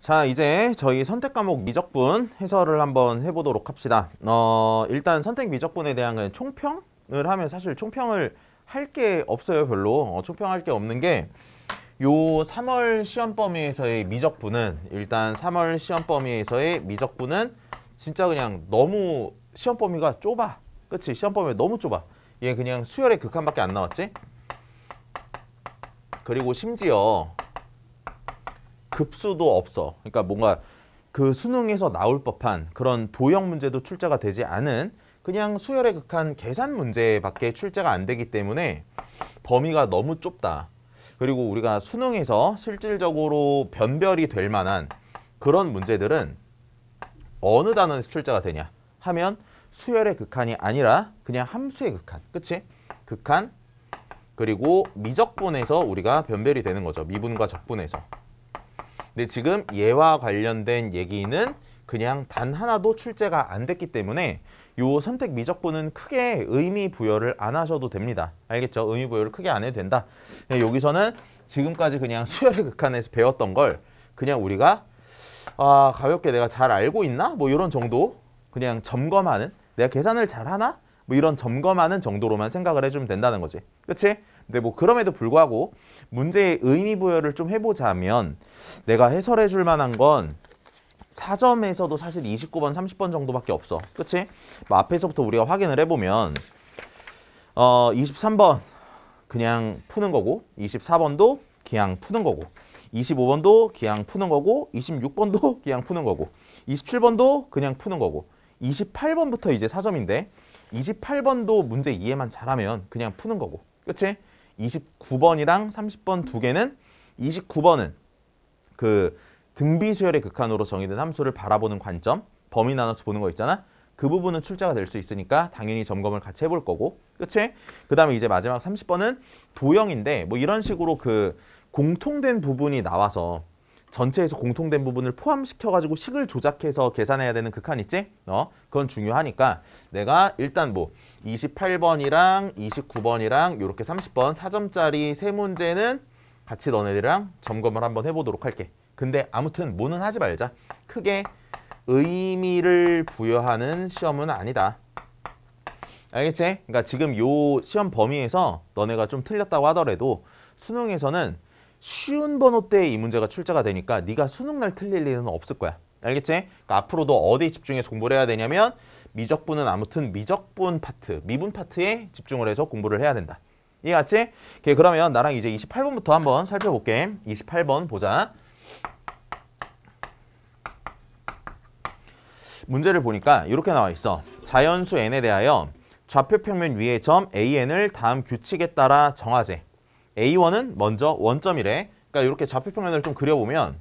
자 이제 저희 선택 과목 미적분 해설을 한번 해보도록 합시다 어 일단 선택 미적분에 대한 총평을 하면 사실 총평을 할 게 없어요 별로 어, 총평할 게 없는 게 요 3월 시험 범위에서의 미적분은 일단 3월 시험 범위에서의 미적분은 진짜 그냥 너무 시험 범위가 좁아 그치 시험 범위 너무 좁아 얘 그냥 수열의 극한밖에 안 나왔지 그리고 심지어 급수도 없어. 그러니까 뭔가 그 수능에서 나올 법한 그런 도형 문제도 출제가 되지 않은 그냥 수열의 극한 계산 문제밖에 출제가 안 되기 때문에 범위가 너무 좁다. 그리고 우리가 수능에서 실질적으로 변별이 될 만한 그런 문제들은 어느 단원에서 출제가 되냐 하면 수열의 극한이 아니라 그냥 함수의 극한, 그치? 극한, 그리고 미적분에서 우리가 변별이 되는 거죠. 미분과 적분에서. 근데 지금 얘와 관련된 얘기는 그냥 단 하나도 출제가 안 됐기 때문에 요 선택 미적분은 크게 의미 부여를 안 하셔도 됩니다. 알겠죠? 의미 부여를 크게 안 해도 된다. 여기서는 지금까지 그냥 수열의 극한에서 배웠던 걸 그냥 우리가 아 가볍게 내가 잘 알고 있나? 뭐 이런 정도 그냥 점검하는 내가 계산을 잘하나? 뭐 이런 점검하는 정도로만 생각을 해주면 된다는 거지. 그치? 근데 뭐 그럼에도 불구하고 문제의 의미 부여를 좀 해보자면 내가 해설해 줄 만한 건4점에서도 사실 29번, 30번 정도밖에 없어. 그치? 뭐 앞에서부터 우리가 확인을 해보면 어 23번 그냥 푸는 거고 24번도 그냥 푸는 거고 25번도 그냥 푸는 거고 26번도 그냥 푸는 거고 27번도 그냥 푸는 거고 28번부터 이제 4점인데 28번도 문제 이해만 잘하면 그냥 푸는 거고. 그치? 29번이랑 30번 두 개는 29번은 그 등비수열의 극한으로 정의된 함수를 바라보는 관점, 범위 나눠서 보는 거 있잖아. 그 부분은 출제가 될 수 있으니까 당연히 점검을 같이 해볼 거고. 그치? 그 다음에 이제 마지막 30번은 도형인데 뭐 이런 식으로 그 공통된 부분이 나와서 전체에서 공통된 부분을 포함시켜가지고 식을 조작해서 계산해야 되는 극한 있지? 어, 그건 중요하니까 내가 일단 뭐 28번이랑 29번이랑 이렇게 30번 4점짜리 세 문제는 같이 너네들이랑 점검을 한번 해보도록 할게. 근데 아무튼 뭐는 하지 말자. 크게 의미를 부여하는 시험은 아니다. 알겠지? 그러니까 지금 요 시험 범위에서 너네가 좀 틀렸다고 하더라도 수능에서는 쉬운 번호때 이 문제가 출제가 되니까 네가 수능 날 틀릴 일은 없을 거야. 알겠지? 그러니까 앞으로도 어디에 집중해서 공부를 해야 되냐면 미적분은 아무튼 미적분 파트, 미분 파트에 집중을 해서 공부를 해야 된다. 이해갔지? 오케이, 그러면 나랑 이제 28번부터 한번 살펴볼게. 28번 보자. 문제를 보니까 이렇게 나와 있어. 자연수 n에 대하여 좌표 평면 위의 점 an을 다음 규칙에 따라 정하재. A1은 먼저 원점이래. 그러니까 이렇게 좌표평면을 좀 그려보면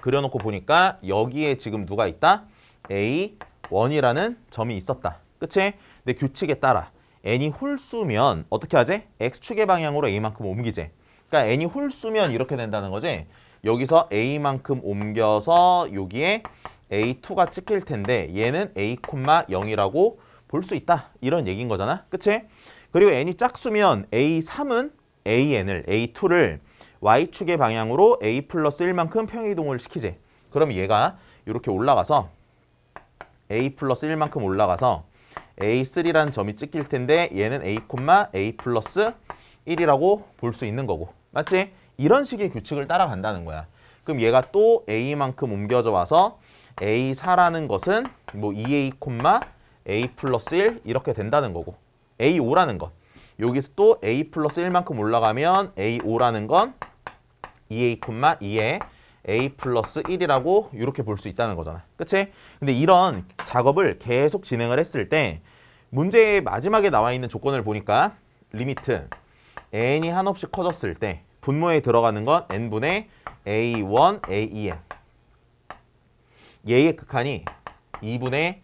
그려놓고 보니까 여기에 지금 누가 있다? A1이라는 점이 있었다. 그치? 근데 규칙에 따라 n이 홀수면 어떻게 하지? x축의 방향으로 a만큼 옮기지. 그러니까 n이 홀수면 이렇게 된다는 거지. 여기서 a만큼 옮겨서 여기에 a2가 찍힐 텐데 얘는 a,0이라고 볼 수 있다. 이런 얘기인 거잖아. 그치? 그리고 n이 짝수면 a3은 an을, a2를 y축의 방향으로 a 플러스 1만큼 평행이동을 시키지. 그럼 얘가 이렇게 올라가서 a 플러스 1만큼 올라가서 a3라는 점이 찍힐 텐데 얘는 a, a 플러스 1이라고 볼 수 있는 거고. 맞지? 이런 식의 규칙을 따라간다는 거야. 그럼 얘가 또 a만큼 옮겨져 와서 a4라는 것은 뭐 2a, a 플러스 1 이렇게 된다는 거고. A5라는 것. 여기서 또 A 플러스 1만큼 올라가면 A5라는 건 2A, 2에 A 플러스 1이라고 이렇게 볼 수 있다는 거잖아. 그치? 근데 이런 작업을 계속 진행을 했을 때 문제의 마지막에 나와 있는 조건을 보니까 리미트 n이 한없이 커졌을 때 분모에 들어가는 건 n분의 a1, a2n 얘의 극한이 2분의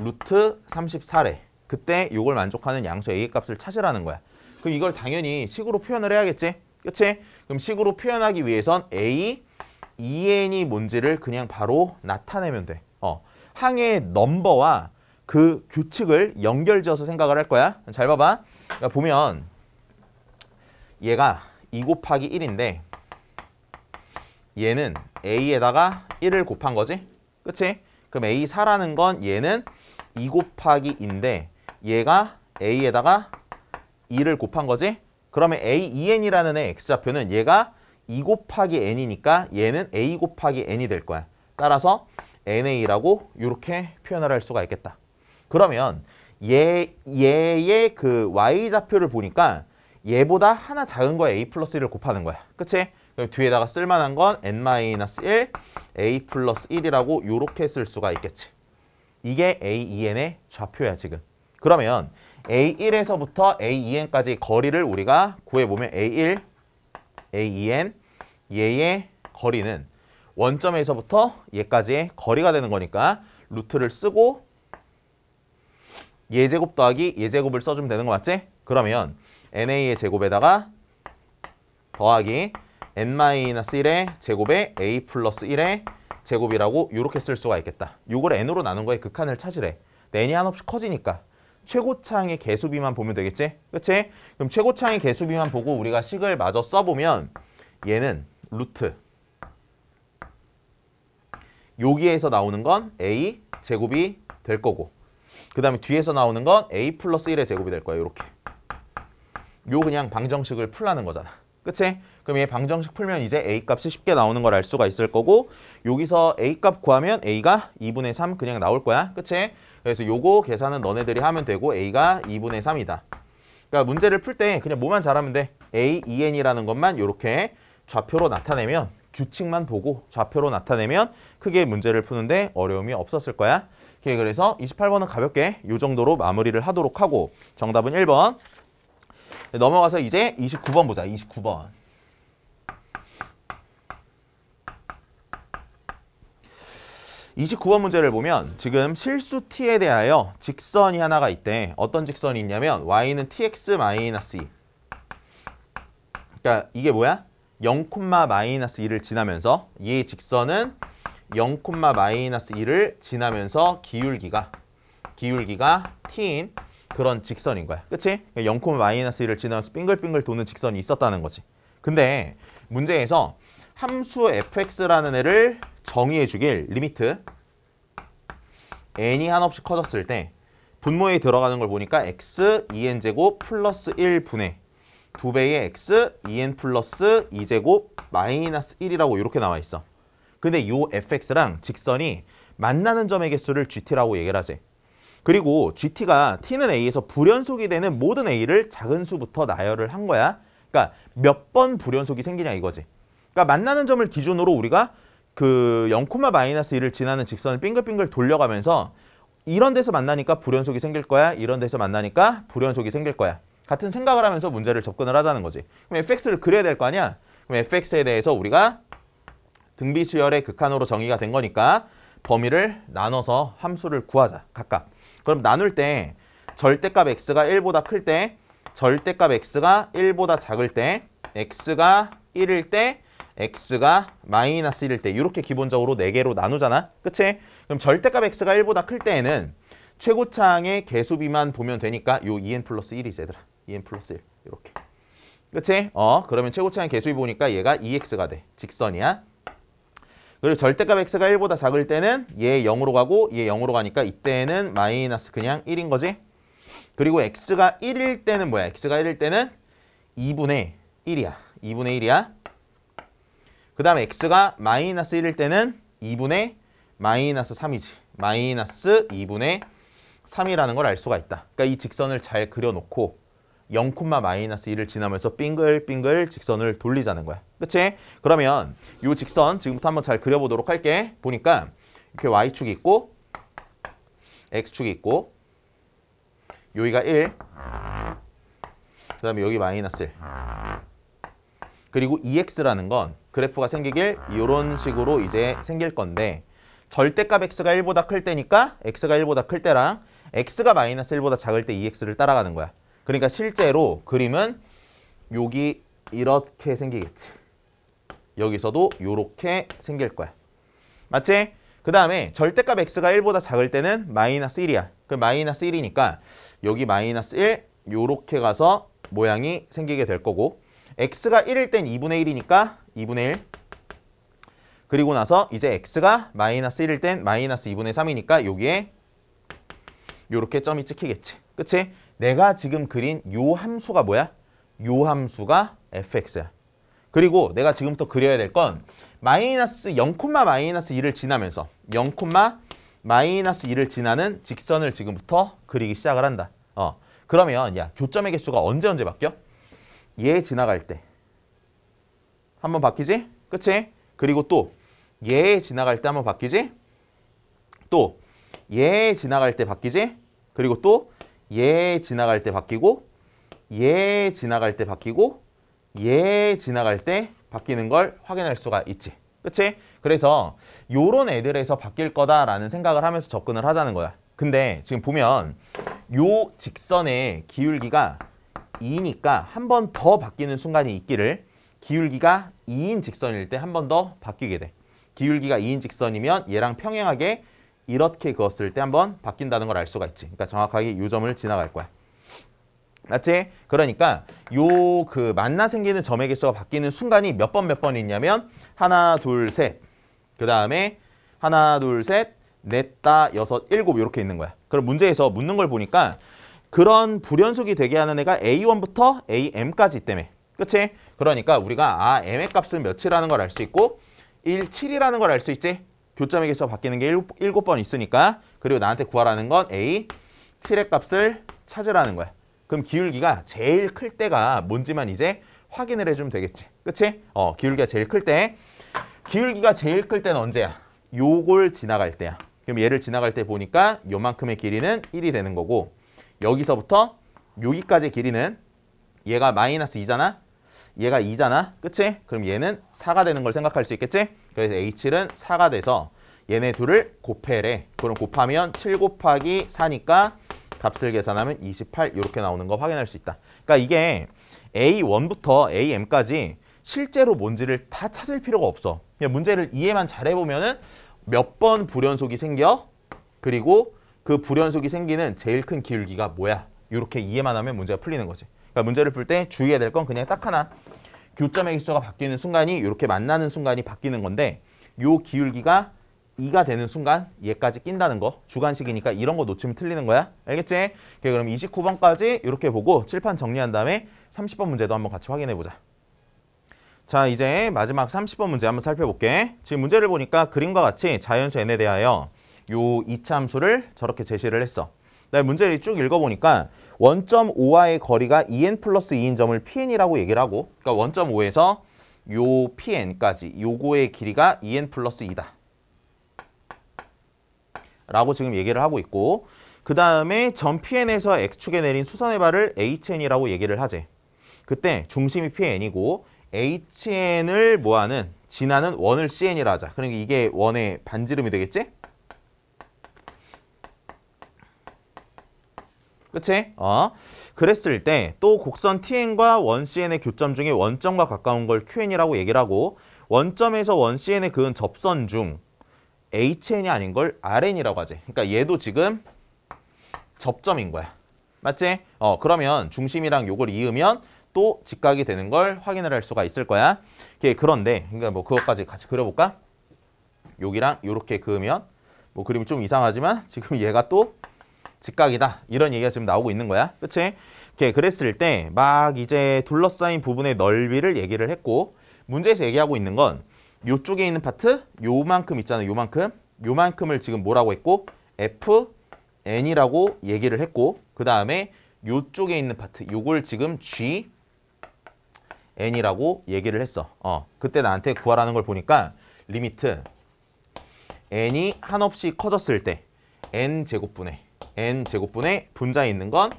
루트 34래. 그때 이걸 만족하는 양수 A 값을 찾으라는 거야. 그럼 이걸 당연히 식으로 표현을 해야겠지? 그치? 그럼 식으로 표현하기 위해선 A, EN이 뭔지를 그냥 바로 나타내면 돼. 어. 항의 넘버와 그 규칙을 연결지어서 생각을 할 거야. 잘 봐봐. 그러니까 보면 얘가 2 곱하기 1인데 얘는 A에다가 1을 곱한 거지. 그치? 그럼 A4라는 건 얘는 2 곱하기 인데 얘가 A에다가 2를 곱한 거지? 그러면 a e n 이라는애 X좌표는 얘가 2 e 곱하기 N이니까 얘는 A 곱하기 N이 될 거야. 따라서 NA라고 이렇게 표현을 할 수가 있겠다. 그러면 얘, 얘의 그 Y좌표를 보니까 얘보다 하나 작은 거에 A 플러스 1을 곱하는 거야. 그치? 뒤에다가 쓸만한 건 N-1, A 플러스 1이라고 이렇게 쓸 수가 있겠지. 이게 A, E, N의 좌표야, 지금. 그러면 A1에서부터 A2N까지 거리를 우리가 구해보면 A1, A2N 얘의 거리는 원점에서부터 얘까지의 거리가 되는 거니까 루트를 쓰고 예제곱 더하기 예제곱을 써주면 되는 거 맞지? 그러면 NA의 제곱에다가 더하기 N-1의 제곱에 A 플러스 1의 제곱이라고 이렇게 쓸 수가 있겠다. 이걸 N으로 나눈 거에 극한을 찾으래. N이 한없이 커지니까. 최고창의 개수비만 보면 되겠지? 그치? 그럼 최고창의 개수비만 보고 우리가 식을 마저 써보면 얘는 루트 여기에서 나오는 건 a 제곱이 될 거고 그 다음에 뒤에서 나오는 건 a 플러스 1의 제곱이 될 거야 이렇게 요 그냥 방정식을 풀라는 거잖아 그치? 그럼 얘 방정식 풀면 이제 a값이 쉽게 나오는 걸 알 수가 있을 거고 여기서 a값 구하면 a가 2분의 3 그냥 나올 거야 그치? 그래서 요거 계산은 너네들이 하면 되고 A가 2분의 3이다. 그러니까 문제를 풀 때 그냥 뭐만 잘하면 돼. A, EN이라는 것만 이렇게 좌표로 나타내면 규칙만 보고 좌표로 나타내면 크게 문제를 푸는데 어려움이 없었을 거야. 그래서 28번은 가볍게 이 정도로 마무리를 하도록 하고 정답은 1번 넘어가서 이제 29번 보자. 29번. 29번 문제를 보면 지금 실수 t에 대하여 직선이 하나가 있대. 어떤 직선이 있냐면 y는 tx 마이너스 2. E. 그러니까 이게 뭐야? 0, 마이너스 2를 지나면서 이 직선은 0, 마이너스 2를 지나면서 기울기가 기울기가 t인 그런 직선인 거야. 그치? 0, 그러니까 마이너스 2를 지나면서 빙글빙글 도는 직선이 있었다는 거지. 근데 문제에서 함수 fx라는 애를 정의해 주길 리미트 n이 한없이 커졌을 때 분모에 들어가는 걸 보니까 x 2n제곱 플러스 1분의 2배의 x 2n 플러스 2제곱 마이너스 1이라고 이렇게 나와 있어. 근데 요 fx랑 직선이 만나는 점의 개수를 gt라고 얘기를 하지. 그리고 gt가 t는 a에서 불연속이 되는 모든 a를 작은 수부터 나열을 한 거야. 그러니까 몇 번 불연속이 생기냐 이거지. 그러니까 만나는 점을 기준으로 우리가 그 0,-1을 코마 마이너스 지나는 직선을 빙글빙글 돌려가면서 이런 데서 만나니까 불연속이 생길 거야. 이런 데서 만나니까 불연속이 생길 거야. 같은 생각을 하면서 문제를 접근을 하자는 거지. 그럼 fx를 그려야 될 거 아니야? 그럼 fx에 대해서 우리가 등비수열의 극한으로 정의가 된 거니까 범위를 나눠서 함수를 구하자. 각각. 그럼 나눌 때 절대값 x가 1보다 클 때 절대값 x가 1보다 작을 때 x가 1일 때 x가 마이너스 1일 때 이렇게 기본적으로 4개로 나누잖아. 그치? 그럼 절대값 x가 1보다 클 때에는 최고창의 개수비만 보면 되니까 요 2n 플러스 1이지 얘들아. 2n 플러스 1 이렇게. 그치? 어 그러면 최고창의 개수비 보니까 얘가 2x가 돼. 직선이야. 그리고 절대값 x가 1보다 작을 때는 얘 0으로 가고 얘 0으로 가니까 이때는 마이너스 그냥 1인 거지. 그리고 x가 1일 때는 뭐야? x가 1일 때는 2분의 1이야. 2분의 1이야. 그 다음에 x가 마이너스 1일 때는 2분의 마이너스 3이지. 마이너스 2분의 3이라는 걸 알 수가 있다. 그러니까 이 직선을 잘 그려놓고 0, 마이너스 1을 지나면서 빙글빙글 직선을 돌리자는 거야. 그치? 그러면 이 직선 지금부터 한번 잘 그려보도록 할게. 보니까 이렇게 y축이 있고 x축이 있고 여기가 1, 그 다음에 여기 마이너스 1. 그리고 EX라는 건 그래프가 생기길 이런 식으로 이제 생길 건데 절대값 X가 1보다 클 때니까 X가 1보다 클 때랑 X가 마이너스 1보다 작을 때 EX를 따라가는 거야. 그러니까 실제로 그림은 여기 이렇게 생기겠지. 여기서도 이렇게 생길 거야. 맞지? 그 다음에 절대값 x가 1보다 작을 때는 마이너스 1이야. 그 마이너스 1이니까 여기 마이너스 1이렇게 가서 모양이 생기게 될 거고 x가 1일 땐 2분의 1이니까 2분의 1 그리고 나서 이제 x가 마이너스 1일 땐 마이너스 2분의 3이니까 여기에 이렇게 점이 찍히겠지. 그치? 내가 지금 그린 요 함수가 뭐야? 요 함수가 fx야. 그리고 내가 지금부터 그려야 될 건 마이너스 0, 마이너스 1을 지나면서 0, 마이너스 1을 지나는 직선을 지금부터 그리기 시작을 한다. 어. 그러면 야 교점의 개수가 언제 언제 바뀌어? 얘 예 지나갈 때 한 번 바뀌지? 그치? 그리고 또얘 예 지나갈 때 한 번 바뀌지? 또얘 예 지나갈 때 바뀌지? 그리고 또 얘 지나갈 때 바뀌고 얘 지나갈 때 바뀌고 얘 지나갈 때 바뀌는 걸 확인할 수가 있지. 그치? 그래서 요런 애들에서 바뀔 거다라는 생각을 하면서 접근을 하자는 거야. 근데 지금 보면 요 직선의 기울기가 2니까 한 번 더 바뀌는 순간이 있기를 기울기가 2인 직선일 때 한 번 더 바뀌게 돼. 기울기가 2인 직선이면 얘랑 평행하게 이렇게 그었을 때 한 번 바뀐다는 걸 알 수가 있지. 그러니까 정확하게 요 점을 지나갈 거야. 맞지? 그러니까 요 그 만나 생기는 점의 개수가 바뀌는 순간이 몇 번 몇번 몇 번 있냐면 하나, 둘, 셋. 그 다음에 하나, 둘, 셋, 넷, 다, 여섯, 일곱 이렇게 있는 거야. 그럼 문제에서 묻는 걸 보니까 그런 불연속이 되게 하는 애가 A1부터 AM까지 있다에 그치? 그러니까 우리가 아 M의 값을 몇이라는 걸 알 수 있고 1, 7이라는 걸 알 수 있지? 교점에게서 바뀌는 게 7, 7번 있으니까 그리고 나한테 구하라는 건 A, 7의 값을 찾으라는 거야. 그럼 기울기가 제일 클 때가 뭔지만 이제 확인을 해주면 되겠지. 그치? 어, 기울기가 제일 클 때. 기울기가 제일 클 때는 언제야? 요걸 지나갈 때야. 그럼 얘를 지나갈 때 보니까 요만큼의 길이는 1이 되는 거고 여기서부터 여기까지 길이는 얘가 마이너스 2잖아? 얘가 2잖아? 그치? 그럼 얘는 4가 되는 걸 생각할 수 있겠지? 그래서 H7은 4가 돼서 얘네 둘을 곱해래. 그럼 곱하면 7 곱하기 4니까 값을 계산하면 28 이렇게 나오는 거 확인할 수 있다. 그러니까 이게 A1부터 AM까지 실제로 뭔지를 다 찾을 필요가 없어. 그냥 문제를 이해만 잘해보면 은몇 번 불연속이 생겨? 그리고 그 불연속이 생기는 제일 큰 기울기가 뭐야? 이렇게 이해만 하면 문제가 풀리는 거지. 그러니까 문제를 풀 때 주의해야 될 건 그냥 딱 하나. 교점의 기수가 바뀌는 순간이 이렇게 만나는 순간이 바뀌는 건데 이 기울기가 2가 되는 순간 얘까지 낀다는 거 주관식이니까 이런 거 놓치면 틀리는 거야 알겠지? 그럼 29번까지 이렇게 보고 칠판 정리한 다음에 30번 문제도 한번 같이 확인해 보자 자 이제 마지막 30번 문제 한번 살펴볼게 지금 문제를 보니까 그림과 같이 자연수 n에 대하여 요이참수를 저렇게 제시를 했어. 그다 네, 문제를 쭉 읽어보니까 원점 5와의 거리가 2n 플러스 2인 점을 pn이라고 얘기를 하고 그러니까 1.5에서 요 pn까지 요거의 길이가 2n 플러스 2다. 라고 지금 얘기를 하고 있고 그 다음에 점 pn에서 x축에 내린 수선의 발을 hn이라고 얘기를 하재. 그때 중심이 pn이고 hn을 뭐하는 진하는 원을 cn이라 하자. 그러니까 이게 원의 반지름이 되겠지? 그치? 어. 그랬을 때 또 곡선 tn과 원cn의 교점 중에 원점과 가까운 걸 qn이라고 얘기를 하고 원점에서 원cn에 그은 접선 중 hn이 아닌 걸 rn이라고 하지. 그러니까 얘도 지금 접점인 거야. 맞지? 어, 그러면 중심이랑 요걸 이으면 또 직각이 되는 걸 확인을 할 수가 있을 거야. 예, 그런데 그러니까 뭐 그것까지 같이 그려볼까? 여기랑 이렇게 그으면 뭐 그림이 좀 이상하지만 지금 얘가 또 직각이다. 이런 얘기가 지금 나오고 있는 거야. 그치? 이렇게 그랬을 때 막 이제 둘러싸인 부분의 넓이를 얘기를 했고 문제에서 얘기하고 있는 건 요쪽에 있는 파트 요만큼 있잖아요. 요만큼. 요만큼을 지금 뭐라고 했고 FN이라고 얘기를 했고 그 다음에 요쪽에 있는 파트 요걸 지금 G n이라고 얘기를 했어. 어, 그때 나한테 구하라는 걸 보니까 리미트 n이 한없이 커졌을 때 n 제곱분의 n 제곱분의 분자에 있는 건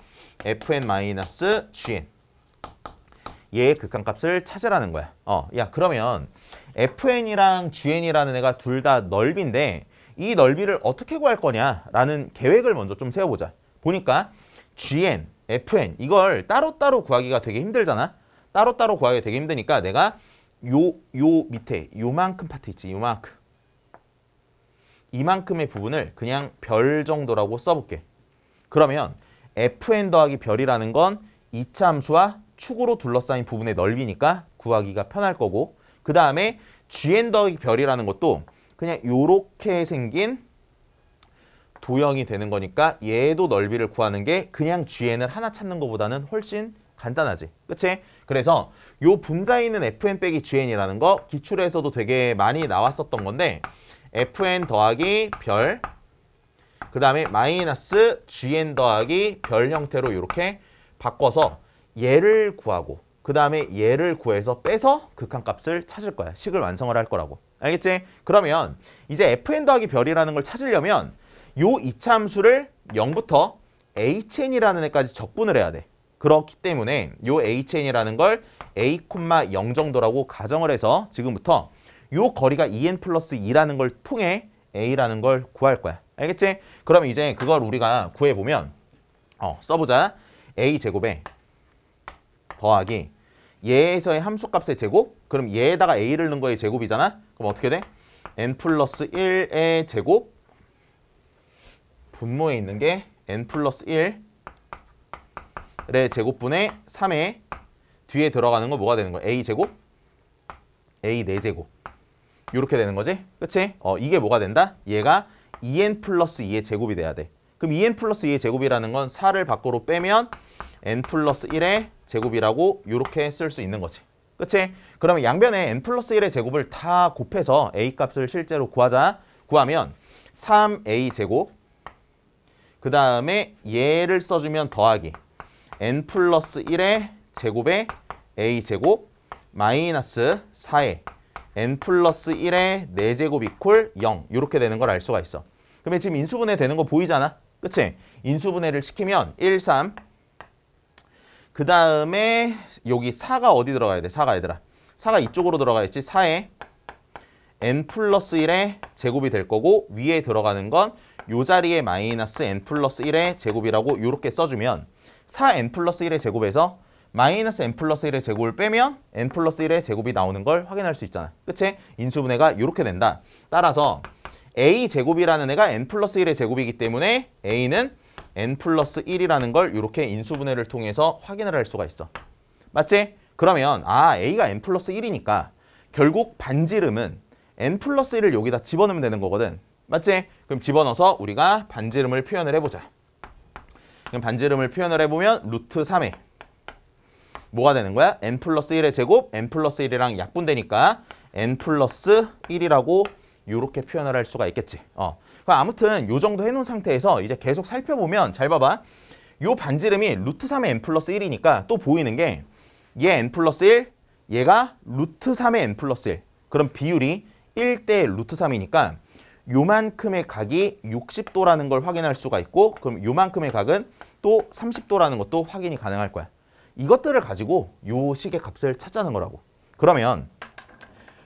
fn-gn 얘의 극한값을 찾으라는 거야. 어, 야 그러면 fn이랑 gn이라는 애가 둘 다넓인데이 넓이를 어떻게 구할 거냐라는 계획을 먼저 좀 세워보자. 보니까 gn, fn 이걸 따로따로 구하기가 되게 힘들잖아. 따로따로 구하기가 되게 힘드니까 내가 요, 요 밑에 요만큼 파트 있지, 요만큼. 이만큼의 부분을 그냥 별 정도라고 써볼게. 그러면 fn 더하기 별이라는 건이차 함수와 축으로 둘러싸인 부분의 넓이니까 구하기가 편할 거고 그 다음에 gn 더하기 별이라는 것도 그냥 요렇게 생긴 도형이 되는 거니까 얘도 넓이를 구하는 게 그냥 gn을 하나 찾는 것보다는 훨씬 간단하지. 그치? 그래서 요 분자에 있는 fn 빼기 gn이라는 거 기출에서도 되게 많이 나왔었던 건데 fn 더하기 별, 그 다음에 마이너스 gn 더하기 별 형태로 이렇게 바꿔서 얘를 구하고 그 다음에 얘를 구해서 빼서 극한값을 찾을 거야. 식을 완성을 할 거라고. 알겠지? 그러면 이제 fn 더하기 별이라는 걸 찾으려면 요이참수를 0부터 hn이라는 애까지 적분을 해야 돼. 그렇기 때문에 요 hn이라는 걸 a,0 정도라고 가정을 해서 지금부터 요 거리가 2n 플러스 2라는 걸 통해 a라는 걸 구할 거야. 알겠지? 그럼 이제 그걸 우리가 구해보면 어, 써보자. a 제곱에 더하기 얘에서의 함수값의 제곱 그럼 얘에다가 a를 넣은 거의 제곱이잖아? 그럼 어떻게 돼? n 플러스 1의 제곱 분모에 있는 게 n 플러스 1의 제곱분의 3의 뒤에 들어가는 거 뭐가 되는 거야? a 제곱? a 4제곱 이렇게 되는 거지. 그치? 어, 이게 뭐가 된다? 얘가 2n 플러스 2의 제곱이 돼야 돼. 그럼 2n 플러스 2의 제곱이라는 건 4를 밖으로 빼면 n 플러스 1의 제곱이라고 이렇게 쓸 수 있는 거지. 그치? 그러면 양변에 n 플러스 1의 제곱을 다 곱해서 a 값을 실제로 구하자. 구하면 3a 제곱 그 다음에 얘를 써주면 더하기 n 플러스 1의 제곱에 a 제곱 마이너스 4의 n 플러스 1의 4제곱 이콜 0 이렇게 되는 걸 알 수가 있어. 그러면 지금 인수분해 되는 거 보이잖아. 그치? 인수분해를 시키면 1, 3. 그 다음에 여기 4가 어디 들어가야 돼? 4가 얘들아. 4가 이쪽으로 들어가야지. 4에 n 플러스 1의 제곱이 될 거고 위에 들어가는 건 요 자리에 마이너스 n 플러스 1의 제곱이라고 이렇게 써주면 4n 플러스 1의 제곱에서 마이너스 n 플러스 1의 제곱을 빼면 n 플러스 1의 제곱이 나오는 걸 확인할 수 있잖아. 그치? 인수분해가 이렇게 된다. 따라서 a 제곱이라는 애가 n 플러스 1의 제곱이기 때문에 a는 n 플러스 1이라는 걸 이렇게 인수분해를 통해서 확인을 할 수가 있어. 맞지? 그러면 아 a가 n 플러스 1이니까 결국 반지름은 n 플러스 1을 여기다 집어넣으면 되는 거거든. 맞지? 그럼 집어넣어서 우리가 반지름을 표현을 해보자. 그럼 반지름을 표현을 해보면 루트 3에 뭐가 되는 거야? n 플러스 1의 제곱, n 플러스 1이랑 약분되니까 n 플러스 1이라고 이렇게 표현을 할 수가 있겠지. 어. 아무튼 이 정도 해놓은 상태에서 이제 계속 살펴보면 잘 봐봐. 이 반지름이 루트 3의 n 플러스 1이니까 또 보이는 게 얘 n 플러스 1, 얘가 루트 3의 n 플러스 1. 그럼 비율이 1 대 루트 3이니까 요만큼의 각이 60도라는 걸 확인할 수가 있고 그럼 요만큼의 각은 또 30도라는 것도 확인이 가능할 거야. 이것들을 가지고 요 식의 값을 찾자는 거라고. 그러면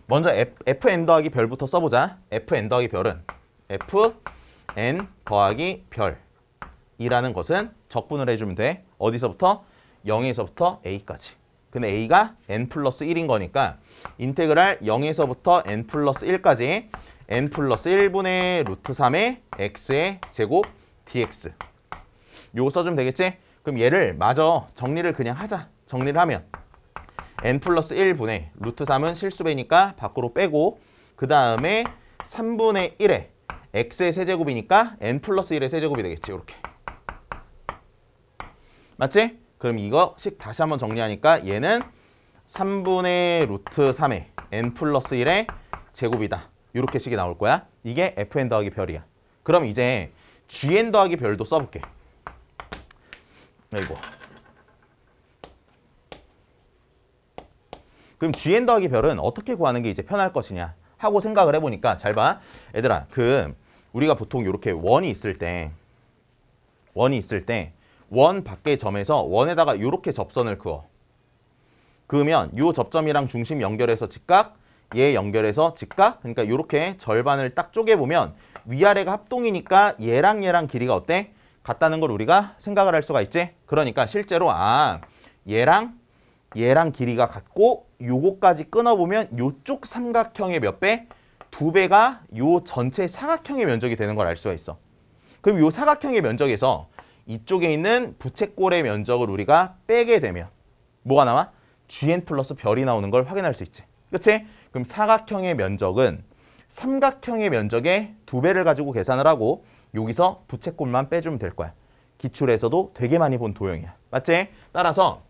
먼저 f, n 더하기 별부터 써보자. fn 더하기 별은 fn 더하기 별이라는 것은 적분을 해주면 돼. 어디서부터? 0에서부터 a까지. 근데 a가 n 플러스 1인 거니까 인테그랄 0에서부터 n 플러스 1까지 n 플러스 1분의 루트 3의 x의 제곱 dx 요거 써주면 되겠지? 그럼 얘를 마저 정리를 그냥 하자. 정리를 하면 n 플러스 1분의 루트 3은 실수배니까 밖으로 빼고 그 다음에 3분의 1의 x의 세제곱이니까 n 플러스 1의 세제곱이 되겠지. 이렇게. 맞지? 그럼 이거씩 다시 한번 정리하니까 얘는 3분의 루트 3의 n 플러스 1의 제곱이다. 이렇게 식이 나올 거야. 이게 fn 더하기 별이야. 그럼 이제 gn 더하기 별도 써볼게. 이고 그럼 gn 더하기 별은 어떻게 구하는 게 이제 편할 것이냐 하고 생각을 해보니까 잘 봐. 얘들아 그 우리가 보통 이렇게 원이 있을 때 원이 있을 때 원 밖의 점에서 원에다가 이렇게 접선을 그어. 그러면 이 접점이랑 중심 연결해서 직각 얘 연결해서 직각 그러니까 이렇게 절반을 딱 쪼개보면 위아래가 합동이니까 얘랑 얘랑 길이가 어때? 같다는 걸 우리가 생각을 할 수가 있지. 그러니까 실제로 아 얘랑 얘랑 길이가 같고 요거까지 끊어보면 요쪽 삼각형의 몇 배? 두 배가 요 전체 사각형의 면적이 되는 걸 알 수가 있어. 그럼 요 사각형의 면적에서 이쪽에 있는 부채꼴의 면적을 우리가 빼게 되면 뭐가 나와? gn 플러스 별이 나오는 걸 확인할 수 있지. 그렇지? 그럼 사각형의 면적은 삼각형의 면적의 두 배를 가지고 계산을 하고 여기서 부채꼴만 빼주면 될 거야. 기출에서도 되게 많이 본 도형이야. 맞지? 따라서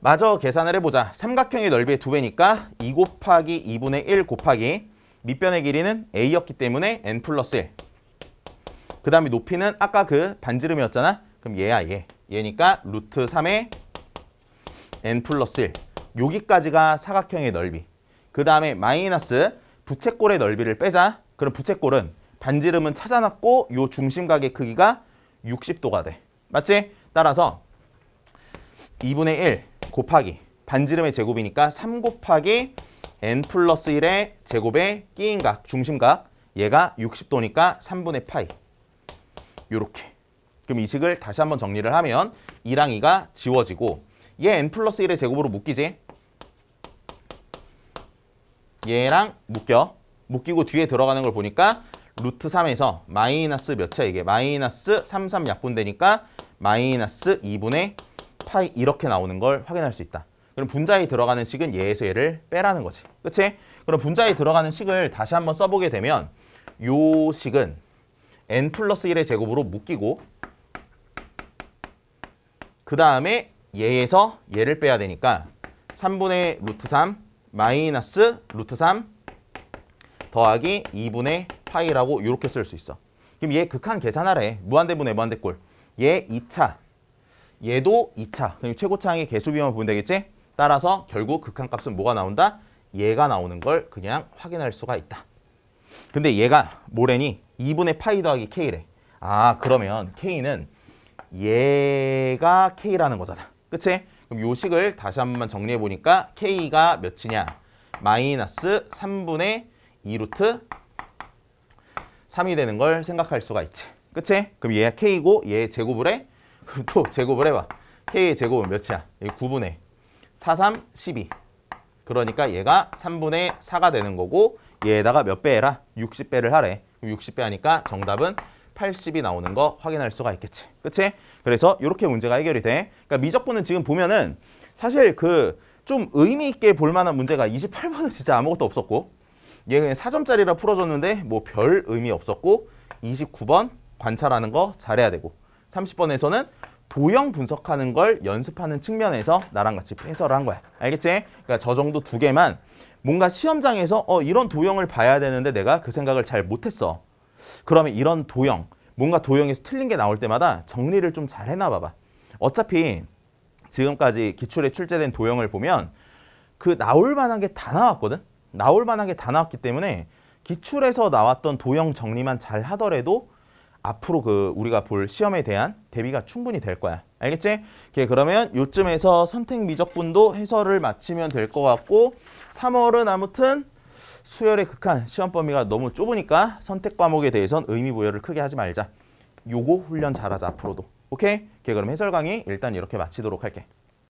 마저 계산을 해보자. 삼각형의 넓이의 두배니까2 곱하기 2분의 1 곱하기 밑변의 길이는 a였기 때문에 n 플러스 1. 그 다음에 높이는 아까 그 반지름이었잖아. 그럼 얘야 얘. 얘니까 루트 3의 n 플러스 1. 여기까지가 사각형의 넓이. 그 다음에 마이너스 부채꼴의 넓이를 빼자. 그럼 부채꼴은 반지름은 찾아놨고 요 중심각의 크기가 60도가 돼. 맞지? 따라서 2분의 1 곱하기 반지름의 제곱이니까 3 곱하기 n 플러스 1의 제곱의 끼인 각, 중심각 얘가 60도니까 3분의 파이 요렇게 그럼 이 식을 다시 한번 정리를 하면 2랑 2가 지워지고 얘 n 플러스 1의 제곱으로 묶이지 얘랑 묶여 묶이고 뒤에 들어가는 걸 보니까 루트 3에서 마이너스 몇이야 이게? 마이너스 33 약분되니까 마이너스 2분의 파이 이렇게 나오는 걸 확인할 수 있다. 그럼 분자에 들어가는 식은 얘에서 얘를 빼라는 거지. 그치? 그럼 분자에 들어가는 식을 다시 한번 써보게 되면 요 식은 n 플러스 1의 제곱으로 묶이고 그 다음에 얘에서 얘를 빼야 되니까 3분의 루트 3 마이너스 루트 3 더하기 2분의 파이라고 이렇게 쓸 수 있어. 그럼 얘 극한 계산하래. 무한대분 애무한대꼴. 얘 2차. 얘도 2차. 그럼 최고차항의 개수비만 보면 되겠지? 따라서 결국 극한값은 뭐가 나온다? 얘가 나오는 걸 그냥 확인할 수가 있다. 근데 얘가 모래니 2분의 파이 더하기 k래. 아 그러면 k는 얘가 k라는 거잖아. 그치? 그럼 요식을 다시 한 번만 정리해보니까 k가 몇이냐? 마이너스 3분의 2루트 3이 되는 걸 생각할 수가 있지. 그치? 그럼 얘 k고 얘 제곱을 해? 그럼 또 제곱을 해봐. k의 제곱은 몇이야? 얘 9분의 4, 3, 12. 그러니까 얘가 3분의 4가 되는 거고 얘에다가 몇 배 해라? 60배를 하래. 60배 하니까 정답은 80이 나오는 거 확인할 수가 있겠지. 그치? 그래서 이렇게 문제가 해결이 돼. 그러니까 미적분은 지금 보면은 사실 그 좀 의미 있게 볼 만한 문제가 28번은 진짜 아무것도 없었고 얘는 4점짜리라 풀어줬는데 뭐 별 의미 없었고 29번 관찰하는 거 잘해야 되고 30번에서는 도형 분석하는 걸 연습하는 측면에서 나랑 같이 해설을 한 거야. 알겠지? 그러니까 저 정도 두 개만 뭔가 시험장에서 어 이런 도형을 봐야 되는데 내가 그 생각을 잘 못했어. 그러면 이런 도형, 뭔가 도형에서 틀린 게 나올 때마다 정리를 좀 잘 해놔 봐봐. 어차피 지금까지 기출에 출제된 도형을 보면 그 나올 만한 게 다 나왔거든? 나올 만한 게다 나왔기 때문에 기출에서 나왔던 도형 정리만 잘 하더라도 앞으로 그 우리가 볼 시험에 대한 대비가 충분히 될 거야. 알겠지? 오케이, 그러면 요쯤에서 선택 미적분도 해설을 마치면 될 것 같고 3월은 아무튼 수열의 극한 시험 범위가 너무 좁으니까 선택 과목에 대해선 의미 부여를 크게 하지 말자. 요거 훈련 잘하자 앞으로도. 오케이? 오케이 그럼 해설 강의 일단 이렇게 마치도록 할게.